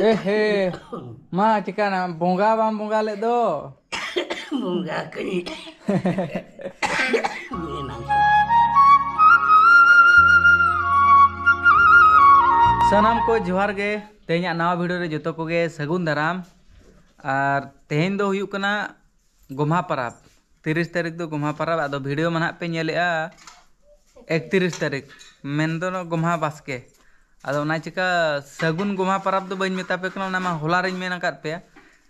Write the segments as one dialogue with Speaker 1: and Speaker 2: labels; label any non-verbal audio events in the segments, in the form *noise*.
Speaker 1: ᱮᱦᱮ ᱢᱟ ᱪᱤᱠᱟᱹᱱᱟ ᱵᱚᱸᱜᱟ ᱵᱟᱢ ᱵᱚᱸᱜᱟ ᱞᱮᱫ ᱫᱚ ᱵᱚᱸᱜᱟ ᱠᱟᱹᱧ ᱥᱟᱱᱟᱢ ᱠᱚ ᱡᱚᱦᱟᱨ ᱜᱮ ᱛᱮᱦᱮᱧᱟᱜ ᱱᱟᱣᱟ ᱵᱷᱤᱰᱤᱭᱳ ᱨᱮ ᱡᱚᱛᱚ ᱠᱚᱜᱮ ᱥᱟᱹᱜᱩᱱ ᱫᱟᱨᱟᱢ ᱟᱨ ᱛᱮᱦᱮᱧ ᱫᱚ ᱦᱩᱭᱩᱜ ᱠᱟᱱᱟ ᱜᱚᱢᱦᱟ ᱯᱟᱨᱟᱵᱽ ᱛᱤᱨᱤᱥ ᱛᱟᱹᱨᱤᱠᱷ ᱫᱚ ᱜᱚᱢᱦᱟ ᱯᱟᱨᱟᱵᱽ ᱟᱫᱚ ᱵᱷᱤᱰᱤᱭᱳ ᱢᱟ ᱱᱟᱦᱟᱜ ᱯᱮ ᱧᱮᱞᱮᱜᱼᱟ ᱮᱠᱛᱤᱨᱤᱥ ᱛᱟᱹᱨᱤᱠᱷ ᱢᱮᱱᱫᱚ ᱜᱚᱢᱦᱟ ᱵᱟᱥᱠᱮ अद चिका सगुन गुमा पर्व तो बी मेता पे ना होला रही मेन का पे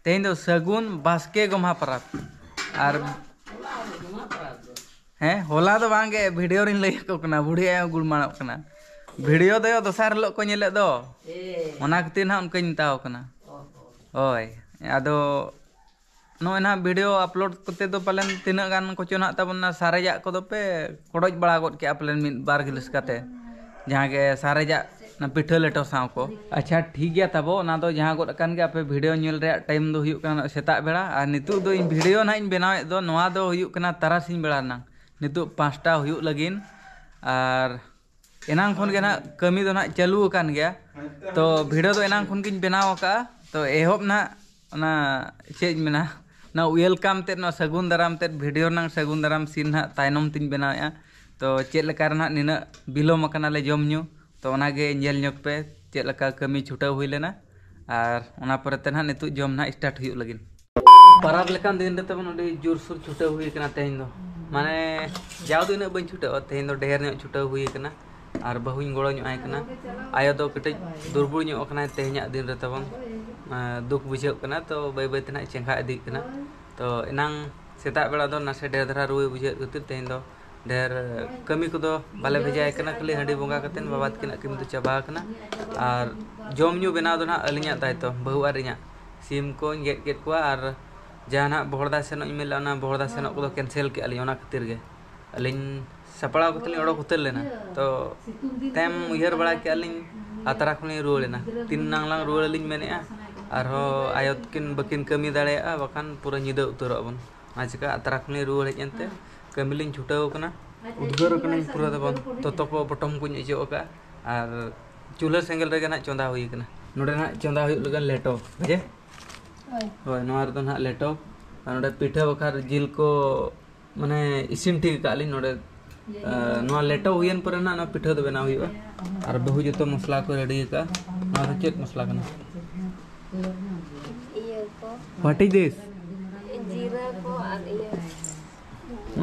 Speaker 1: तेन दो सगुन बास्के गुमा पर्व और हाँ होला तो बागे भिडियो रही लै बुढ़ी आयो गुड़माना भिडियो तो दसार हिल को ना उनका मतावना हाँ अब भिडियो आपलोड करते तो पाले तीना गान कुछ ना तबना सारेजा को पे कड़ बड़ा गोद के पाले बार गिलस जहाँ के सारेजा पिठ लेटो साव अच्छा ठीक है तब ना तो जहां भिडियो टाइम सेता आपे वीडियो ᱧᱮᱞ ᱨᱮᱭᱟᱜ ᱴᱟᱭᱤᱢ ना ᱦᱩᱭᱩᱜ ᱠᱟᱱᱟ ᱥᱮᱛᱟᱜ ᱵᱮᱲᱟ ᱟᱨ ᱱᱤᱛᱚᱜ ᱫᱚ के ना कमी तो ना चालू कान गया तो भिडियो तो एना खन बनाव का तो एहब ना ना चेज मेना ना वेलकाम ना सगुन दाराम तेज भिडियो ना सगुन दाराम सीन ना तायनम तीन बनावे तो चेद नीना ना निना Parah lekan dini itu pun udah jujur sur cuta hujan karena tehindo. Mane jauh dini pun cuta, tehindo dehernya cuta hujan karena arbahuin golongnya aja karena ayah tuh kita durburnya karena tehnya dini itu pun duk bujuk karena tuh bayi-bayi tena cengkak dini karena tuh enang setak bela tuh nasi dehernya ruwet bujuk itu tehindo. ढेर कमी को बाले भेजाए खाली हाँडी बोंगा कते बाबा तकिन कमी तो चाबा और जमू बनाव दो ना अली दायित्व बहू और इं सिम को गेद गेद को और जहाँ बहरदा सेन मिले बहरदा सेन को कैंसल के खातिर के अली सापड़ा को उड़क उतर लेना तो तैम उयर बड़ा के अली आतरा खुन रुआना तीन नांगला रुआली मेने और आयो तकिन बकिन कमी दाड़ा बाखान पूरा निदा उतरबन चिका आतरा खुन रुआ हजनते कमी छुटाकना उद्गर पूरा ततप बटम को अचोक और चूल्हा सेंगल रे चंदा होना ना चंदा हो लेटप हजे हाँ ना लेटप ना पिठा बखार जिल को मैं इसम ठीक कालीन ना लेटप हुईन पर पिठा तो बना और बहु जो मसला को रेडी का चेक मसला करना व्हाट दिस जीरा को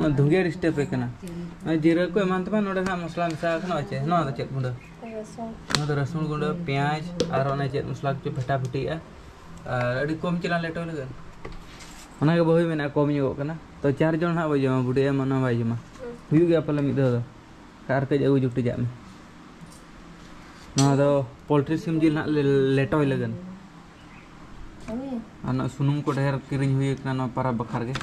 Speaker 1: ন ধুঁগিয়া ষ্টেপ екনা আই জিরো কো মানতবা নড়ে না মশলা মিশা екনা আছে ন আচে গুন্ডা ন দ রসুন গুন্ডা পেঁয়াজ আর এনে চে মশলা কি ফটা ফটিয়া আর এড়ি কম চিলা লেটো লাগেন অনাই বহুই মিনা কম ইয়োকনা তো চার জন না বয় জমা বুড়িয়া মানা বাই জমা হিউ গিয়া পালে মিদ দ কারতে জাগু জুটি জাম ন দ পোল্ট্রি সিম জি না লেটোই লাগেন অই আন শুনুম কো ডের কিরিং হিউ екনা ন পাড়া বখার গে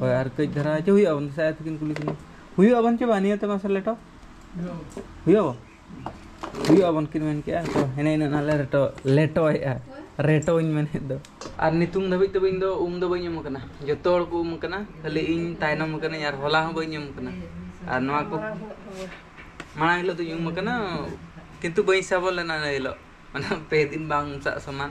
Speaker 1: होय अर कई धरा जे हुई अवन शायद किन कुली किन हुई अवन के बानी त मसर लेटो हुई अवन हुई अवन किन मेन के तो हेने इन ना लेटो लेटो या रेटो इन मेन दो ᱟᱨ ᱱᱤᱛᱩᱝ ᱫᱷᱟᱹᱵᱤᱡ ᱛᱮ ᱵᱟᱹᱧ ᱫᱚ ᱩᱢ ᱫᱚ ᱵᱟᱹᱧ ᱧᱟᱢ ᱟᱠᱟᱱᱟ ᱡᱚᱛᱚ ᱦᱚᱲ ᱠᱚ ᱩᱢ ᱟᱠᱟᱱᱟ ᱠᱷᱟᱹᱞᱤ ᱤᱧ ᱛᱟᱭᱱᱚᱢ ᱟᱠᱟᱱᱟᱹᱧ ᱟᱨ ᱦᱚᱞᱟ ᱦᱚᱸ ᱵᱟᱹᱧ ᱧᱟᱢ ᱟᱠᱟᱱᱟ ᱟᱨ ᱱᱚᱣᱟ ᱠᱚ ᱢᱟᱲᱟᱝ ᱦᱤᱞᱳᱜ ᱫᱚᱧ ᱩᱢ ᱟᱠᱟᱱᱟ ᱠᱤᱱᱛᱩ ᱵᱟᱹᱧ ᱥᱟᱵᱚᱱ ᱞᱮᱱᱟ ᱤᱱᱟᱹ ᱦᱤᱞᱳᱜ ᱢᱟᱱᱮ ᱯᱮ ᱫᱤᱱ ᱵᱟᱝ ᱩᱢ ᱥᱟᱜ ᱥᱚᱢᱟᱱ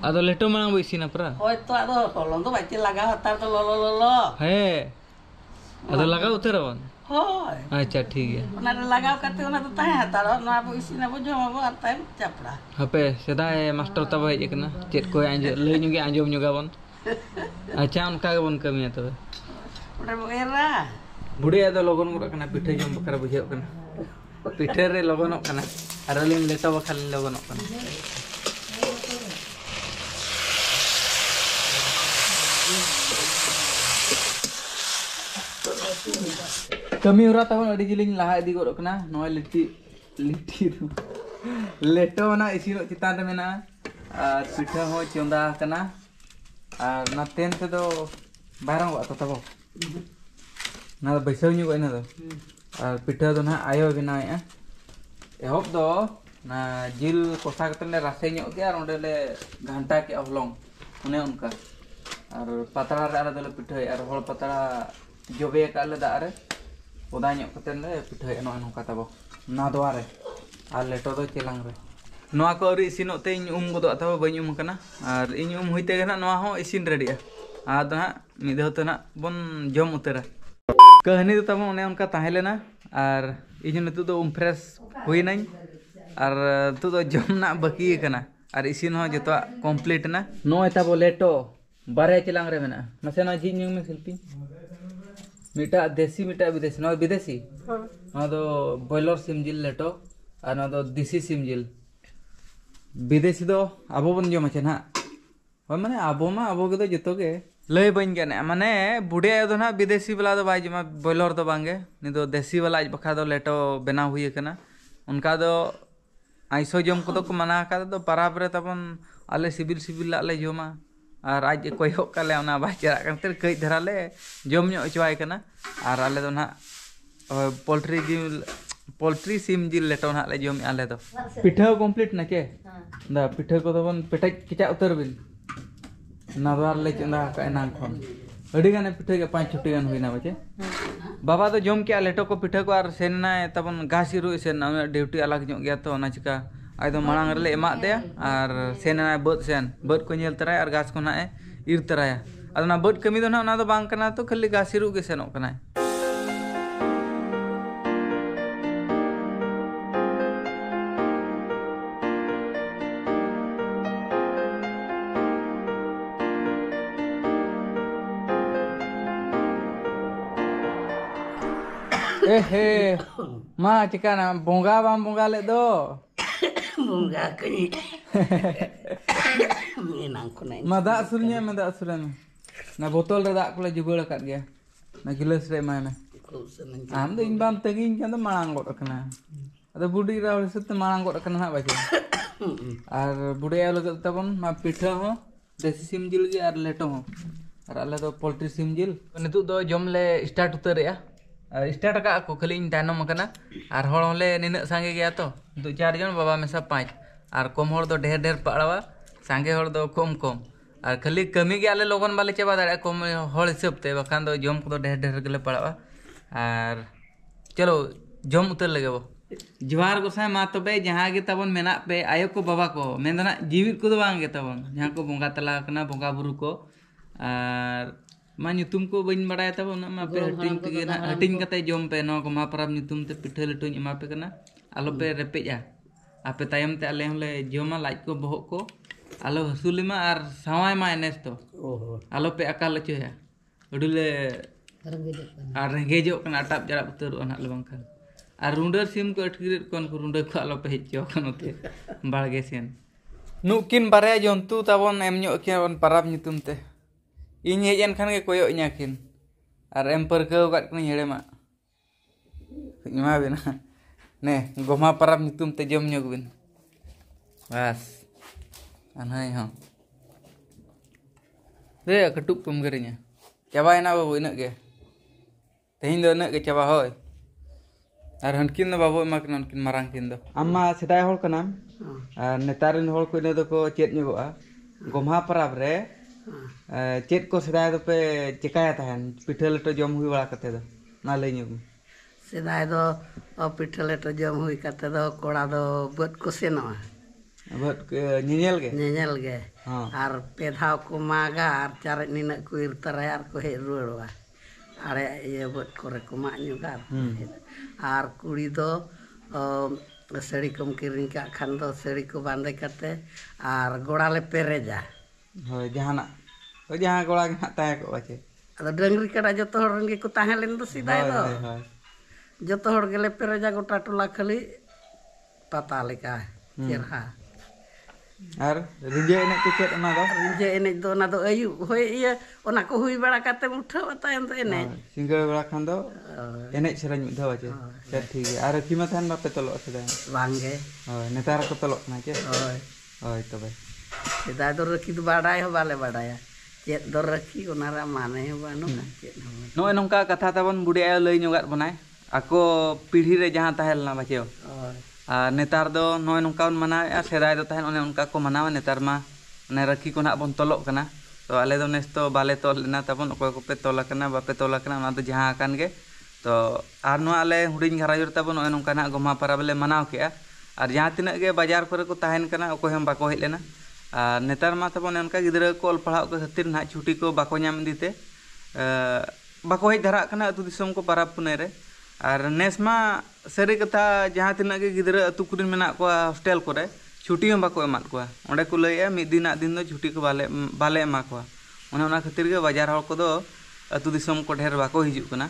Speaker 1: Ada letter mana bu isi napa?
Speaker 2: Oh itu ada kolong tuh baca laga hantar tuh lo
Speaker 1: Hei, ah, ya. ada laga utara ban? Oh. Aja, ठीक ya.
Speaker 2: Nah laga tuh tanya hantar, nah bu isi napa jual mau hantar capra.
Speaker 1: Hape, sekarang eh master ya, tuh bayar jekna, cek kau yang jual, lain juga anjum juga ban. Aja, unka juga ban kami itu.
Speaker 2: Udah era.
Speaker 1: Budi ada logon gua kena pita jam bakar bujuk kena. Pita re logon kena, ada lim letter bakar logon kena. Kami ora tahu ada giling lah di kok kena noy leti leti itu. Leto mana isi ro kita ada mana sudah mau ciumda kena. Ah, Naten itu do barang atau tahu. Nada besar juga ini tuh. Hmm. Ah, pita itu na ayo bina ya. Ah? Eh hop do na jil kosak itu le rasanya oke, orang le ghanta ke oblong. Ini unka. और patra रहा तो पिठो और whole पतला जो भी एक उदा पिठा नाब नादवा और लेटो दो चेलांगे इसी उम गोद बी उमकना और इन उम होते ना इसीन रेडी आद ना मिद ना बन जम उतरा कहानी तो तबों उनका और इन नितूद उम फ्रेस होना और नितूद जमना बाकी और इसीन जो कमप्लीटना नाताब लेटो बारे चेलांगे मेना झीमें शिल्पी मीठा देसी मीठा विदेशी ना विदेशी हाँ तो बॉयलर सिम जिल लेटो और ना तो देसी सिम जिल विदेशी तो आबो बन जो मचे ना वो मैंने आबो में आबो के तो जितो के लय बन गया ना मैंने बुढ़िया है तो ना विदेशी वाला तो भाई जी मैं बॉयलर तो बांगे नहीं तो देसी वाला आज बखा तो लेटो बना हुई है ना उनका तो आइसो जम को तो मना का तो परापरे तो अपन आले सिविल सिविल आले जो मा ᱟᱨ ᱟᱡ ᱠᱚᱭᱚᱜ ᱠᱟᱞᱮ ᱚᱱᱟ ᱵᱟᱭ ᱪᱟᱞᱟᱜ ᱠᱟᱱ ᱛᱮ ᱠᱟᱹᱡ ᱫᱷᱟᱨᱟ ᱞᱮ ᱡᱚᱢ ᱧᱚᱜ ᱦᱚᱪᱚᱣᱟᱭ ᱠᱟᱱᱟ ᱟᱨ ᱟᱞᱮ ᱫᱚ ᱱᱟᱜ ᱯᱳᱞᱴᱨᱤ ᱡᱤᱞ पोल्ट्री सीम जिल लेटो ना ले जम आले दो पिठा कंप्लीट ना के दा पिठा को दबन पेटा किचा उतर बिन नरवार ले चंदा का ना खन अड़ी गाने पिठा के पांच छुट्टी गन हुई ना बचे बाबा तो जम के लेटो को पिठा को आर सेना तबन घासी रू सेना ड्यूटी अलग जो गया तो ना चिका aitu malang rile emak teh ar senen ay bot sen bot ko nyel terai ar gas ko eh, ir terai aitu ya. na bot kemi dona na to bang kena to kali gasiru ke senok kena Eh, eh, eh. *coughs* ma, cikana, bunga bang bunga le do.
Speaker 2: bungakunya
Speaker 1: menang ko na ma dak surnya ma dak suran na botol re dak ko le jugal akad gaya na gilas re ma na ᱟᱢ ᱫᱚ ᱤᱧ ᱵᱟᱢ ᱛᱟᱹᱜᱤᱧ ᱠᱟᱱ ᱫᱚ ᱢᱟᱲᱟᱝ ᱜᱚᱫ ᱟᱠᱟᱱᱟ ᱟᱫᱚ ᱵᱩᱰᱷᱤ ᱨᱟᱣ ᱦᱤᱥᱟᱹᱵ ᱛᱮ ᱢᱟᱲᱟᱝ ᱜᱚᱫ ᱟᱠᱟᱱᱟ ᱦᱟᱸᱜ ᱵᱟᱡᱮ ᱟᱨ ᱵᱩᱰᱷᱤ ᱟᱭᱳ ᱞᱟᱹᱜᱤᱫ ᱛᱟᱵᱚᱱ ᱢᱟ ᱯᱤᱴᱷᱟᱹ ᱦᱚᱸ ᱫᱮᱥᱤ ᱥᱤᱢ ᱡᱤᱞ ᱜᱮ ᱟᱨ ᱞᱮᱴᱚ ᱦᱚᱸ ᱟᱨ ᱟᱞᱮ ᱫᱚ ᱯᱳᱞᱴᱨᱤ ᱥᱤᱢ ᱡᱤᱞ ᱱᱤᱛᱚᱜ ᱫᱚ ᱡᱚᱢ ᱞᱮ ᱥᱴᱟᱨᱴ ᱩᱛᱟᱹᱨᱮᱜᱼᱟ स्टार्ट का को खाली तायनम और हमले निना सांगे गया तो चार जन बाबा मेसा पाँच और कम होड़ ढेर ढेर पड़वा सांगे होड़ कम कम और खाली कमी के आले बाले चाबा दाड़े कम हिसाब से बाखान जो जम को ढेर ढेर के पड़वा और चलो जम उतर लगे वो जवाहर गोसाई मा तब जहाँ तब तबन पे आयो को बाबा को मेंदना जीवित को दो बांगे जहाँ को तला बंगा बुरु को Manyu tumku bain marai tabo na ma pei hatin kike na hatin kate jom pei no parab nyu tum te pitel tu nyu ma pei kana alo pei ya a pei tayam te alem le joma ma lait ko bohok ko alo sulima ar samai ma enes to akal le ya udule ar rengge jok kan atap jarak betul onak le bang kan ar rundar sim ko atkir kon ko rundar ko alo pei mbal gesen nukin bare jom tu tabo na em oke on parab nyu tum ᱤᱧ ᱦᱮᱡ ᱮᱱ ᱠᱷᱟᱱ ᱜᱮ ᱠᱚᱭᱚᱜ ᱤᱧᱟ ᱠᱤᱱ ᱟᱨ ᱮᱢ ᱯᱟᱹᱨᱠᱟᱹᱣ ᱟᱠᱟᱫ ᱠᱤᱱᱟᱹᱧ ᱦᱮᱲᱮᱢᱟᱜ ᱮᱢᱟ ᱵᱤᱱᱟ ᱱᱮ ᱜᱚᱢᱟ ᱯᱟᱨᱟᱵᱽ ᱧᱩᱛᱩᱢ ᱛᱮ ᱡᱚᱢ ᱧᱚᱜ ᱵᱤᱱ ᱵᱟᱥ ᱟᱨ ᱦᱟᱹᱭ ᱦᱚᱸ ᱨᱮ ᱠᱟᱹᱴᱩᱵ ᱯᱮᱢ ᱜᱮᱨᱮᱧᱟ ᱪᱟᱵᱟᱭᱮᱱᱟ ᱵᱟᱹᱵᱩ ᱤᱱᱟᱹᱜ ᱜᱮ ᱛᱮᱦᱮᱧ ᱫᱚ ᱤᱱᱟᱹᱜ ᱜᱮ ᱪᱟᱵᱟ ᱦᱳᱭ ᱟᱨ ᱦᱟᱱᱠᱤᱱ ᱫᱚ ᱵᱟᱵᱚ ᱮᱢᱟ ᱠᱤᱱᱟ ᱩᱱᱠᱤᱱ ᱢᱟᱨᱟᱝ ᱠᱤᱱ ᱫᱚ ᱟᱢ ᱢᱟ ᱥᱮᱫᱟᱭ ᱦᱚᱲ ᱠᱟᱱᱟᱢ ᱟᱨ ᱱᱮᱛᱟᱨ ᱨᱮᱱ ᱦᱚᱲ ᱠᱚ ᱤᱱᱟᱹ ᱫᱚᱠᱚ ᱪᱮᱫ ᱧᱚᱜᱚᱜᱼᱟ ᱜᱚᱢᱦᱟ ᱯᱟᱨᱟᱵᱽ ᱨᱮ चेक को सेदाय तो पे चिकाया तहन पिठा लेटो जम हुई बड़ा कते ना ले न्यू
Speaker 2: सेदाय दो पिठा लेटो जम हुई कते दो कोड़ा दो बट को सेनो
Speaker 1: बट निनेल
Speaker 2: गे निनेल गे हां और पेधाव को मागा और चार निना को इरतरा यार को हे रुड़वा अरे ये बट को रे को मा न्यूगा और कुड़ी दो साड़ी कम किरिंग का खान सड़ी को बांधे करते और गोड़ा ले पेरेजा ᱦᱳᱭ ᱡᱟᱦᱟᱱᱟᱜ ᱦᱳᱭ ᱡᱟᱦᱟᱸ ᱜᱚᱲᱟ ᱜᱮ ᱦᱟᱸᱜ ᱛᱟᱦᱮᱸ ᱠᱚᱜᱼᱟ ᱪᱮ ᱟᱫᱚ ᱰᱟᱹᱝᱨᱤ ᱠᱟᱰᱟ ᱡᱚᱛᱚ ᱦᱚᱲ ᱨᱮᱱ ᱜᱮᱠᱚ ᱛᱟᱦᱮᱸ ᱞᱮᱱ ᱫᱚ ᱥᱮᱫᱟᱭ ᱫᱚ ᱡᱚᱛᱚ ᱦᱚᱲ ᱜᱮᱞᱮ ᱯᱮᱨᱮᱡᱟ ᱜᱚᱴᱟ ᱴᱚᱞᱟ ᱠᱷᱟᱹᱞᱤ ᱯᱟᱛᱟ ᱞᱮᱠᱟ
Speaker 1: ᱪᱮᱨᱦᱟ ᱟᱨ ᱨᱤᱸᱡᱟᱹ ᱮᱱᱮᱡ
Speaker 2: ᱠᱚ ᱪᱮᱫ ᱚᱱᱟ ᱫᱚ ᱨᱤᱸᱡᱟᱹ ᱮᱱᱮᱡ ᱫᱚ ᱚᱱᱟ ᱫᱚ ᱟᱹᱭᱩᱵ ᱦᱳᱭ ᱤᱭᱟᱹ ᱚᱱᱟ ᱠᱚ ᱦᱩᱭ ᱵᱟᱲᱟ ᱠᱟᱛᱮ ᱩᱴᱷᱟᱹᱣ ᱛᱟᱭᱚᱢ ᱫᱚ ᱮᱱᱮᱡ
Speaker 1: ᱥᱤᱸᱜᱟᱹᱲ ᱵᱮᱲᱟ ᱠᱷᱟᱱ ᱫᱚ ᱮᱱᱮᱡ ᱥᱮᱨᱮᱧ ᱢᱤᱫ ᱫᱷᱟᱣ ᱪᱮ ᱪᱮᱫ ᱴᱷᱤᱠ ᱜᱮᱭᱟ ᱟᱨ ᱠᱤᱢᱟ ᱛᱟᱦᱮᱱ ᱵᱟᱯᱮ ᱛᱚᱞᱚᱜᱼᱟ ᱥᱮ ᱵᱟᱝ ᱜᱮ ᱦᱳᱭ ᱱᱮᱛᱟᱨ ᱠᱚ ᱛᱚᱞᱚᱜ ᱠᱟᱱᱟ ᱪᱮ ᱦᱳᱭ ᱦᱳᱭ ᱛᱚᱵᱮ नई नौका कथा तब बुढ़े लैगा बनाय आको पीढ़ी जहाँ तहलना बाचे नेतार दो नई नौका माना सदा को माना नेतार मैंने राखी को ना बन तलोक तो आले तो नेस बाले तल लेना तब को पे तलाकना बापे तलाकना जहाँ तो और आले हूँ गाराजर तब ना नौका पारा बोले मना और जहाँ तीन बाजार कोई हम बाको हेलना नेतार ग कल पढ़ा खातिर ना छुट्टी को बाकोते बाको हज धारा अतुदम को पारा पुनाई रे और नेसमा सारी कथा जहाँ तना गुकिन मे हॉस्टल को छुट्टी बाको को अंक को लैया मिद दिन दिन छुट्टी को बाले बाले उन्हें खातिर बाजार हड़को अतुदम को ढेर बाको हजुना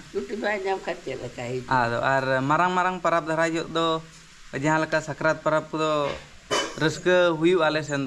Speaker 1: और मारंग मारंग पारा धारा जो जहाँ सक्रात पारा को रुक आलें सेन